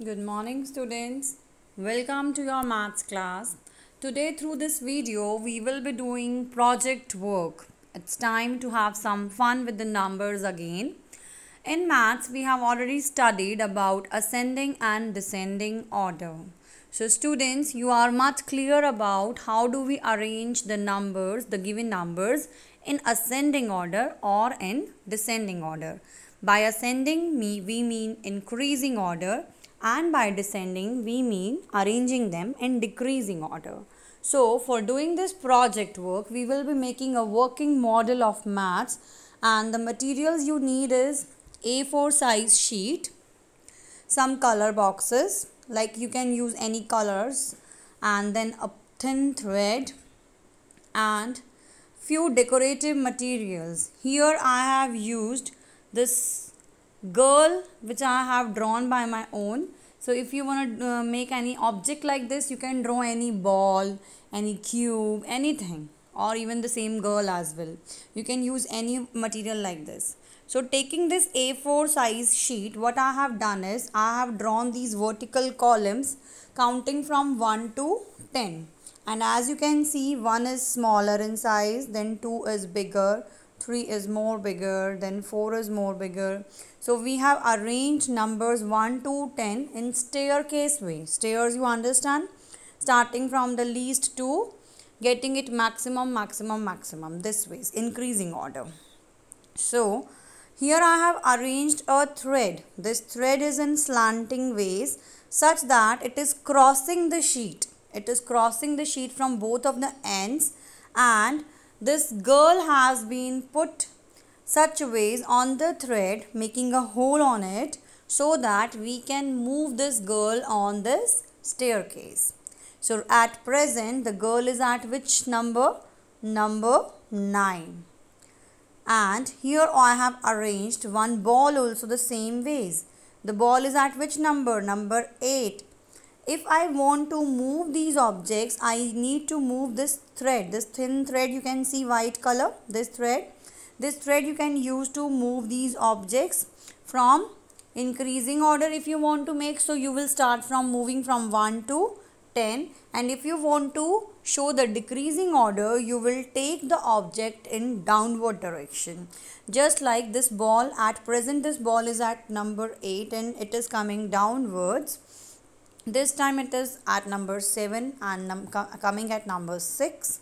Good morning students. Welcome to your maths class. Today through this video we will be doing project work. It's time to have some fun with the numbers again. In maths we have already studied about ascending and descending order. So students you are much clear about how do we arrange the numbers, the given numbers in ascending order or in descending order. By ascending we mean increasing order and by descending we mean arranging them in decreasing order. So for doing this project work we will be making a working model of maths and the materials you need is A4 size sheet, some color boxes like you can use any colors and then a thin thread and few decorative materials. Here I have used this girl which I have drawn by my own. So if you want to uh, make any object like this, you can draw any ball, any cube, anything or even the same girl as well. You can use any material like this. So taking this A4 size sheet, what I have done is I have drawn these vertical columns counting from 1 to 10. And as you can see, 1 is smaller in size, then 2 is bigger, 3 is more bigger then 4 is more bigger so we have arranged numbers 1 to 10 in staircase way stairs you understand starting from the least to getting it maximum maximum maximum this way increasing order so here I have arranged a thread this thread is in slanting ways such that it is crossing the sheet it is crossing the sheet from both of the ends and this girl has been put such ways on the thread making a hole on it so that we can move this girl on this staircase. So at present the girl is at which number? Number 9. And here I have arranged one ball also the same ways. The ball is at which number? Number 8 if I want to move these objects I need to move this thread this thin thread you can see white color this thread this thread you can use to move these objects from increasing order if you want to make so you will start from moving from 1 to 10 and if you want to show the decreasing order you will take the object in downward direction just like this ball at present this ball is at number 8 and it is coming downwards this time it is at number 7 and num coming at number 6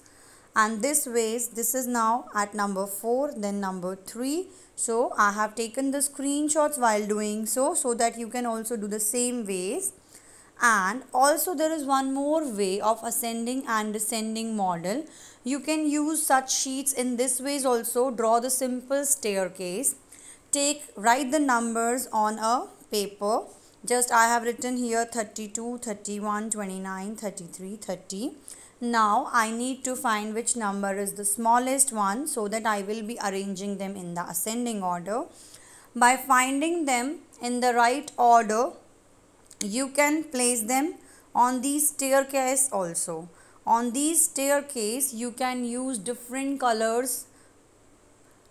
and this ways this is now at number 4 then number 3 so I have taken the screenshots while doing so so that you can also do the same ways and also there is one more way of ascending and descending model you can use such sheets in this ways also draw the simple staircase take write the numbers on a paper just I have written here 32 31 29 33 30 now I need to find which number is the smallest one so that I will be arranging them in the ascending order by finding them in the right order you can place them on the staircase also on these staircase you can use different colors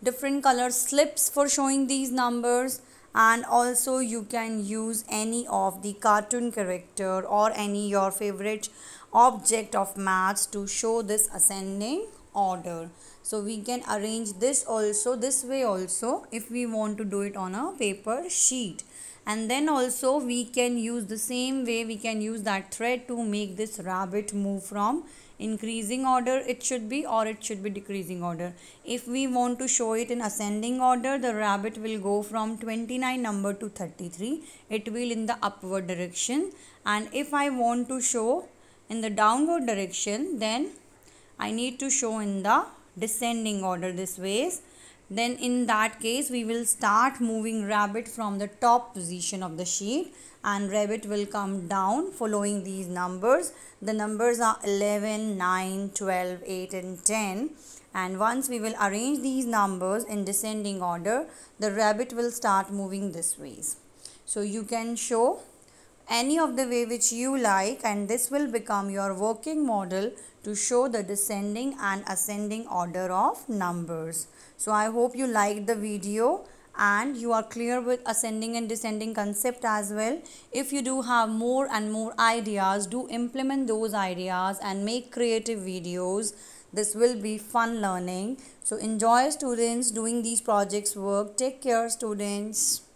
different color slips for showing these numbers and also you can use any of the cartoon character or any your favorite object of maths to show this ascending order so we can arrange this also this way also if we want to do it on a paper sheet and then also we can use the same way we can use that thread to make this rabbit move from increasing order it should be or it should be decreasing order if we want to show it in ascending order the rabbit will go from 29 number to 33 it will in the upward direction and if i want to show in the downward direction then i need to show in the descending order this ways then in that case we will start moving rabbit from the top position of the sheet and rabbit will come down following these numbers the numbers are 11 9 12 8 and 10 and once we will arrange these numbers in descending order the rabbit will start moving this ways so you can show any of the way which you like and this will become your working model to show the descending and ascending order of numbers. So I hope you liked the video and you are clear with ascending and descending concept as well. If you do have more and more ideas, do implement those ideas and make creative videos. This will be fun learning. So enjoy students doing these projects work. Take care students.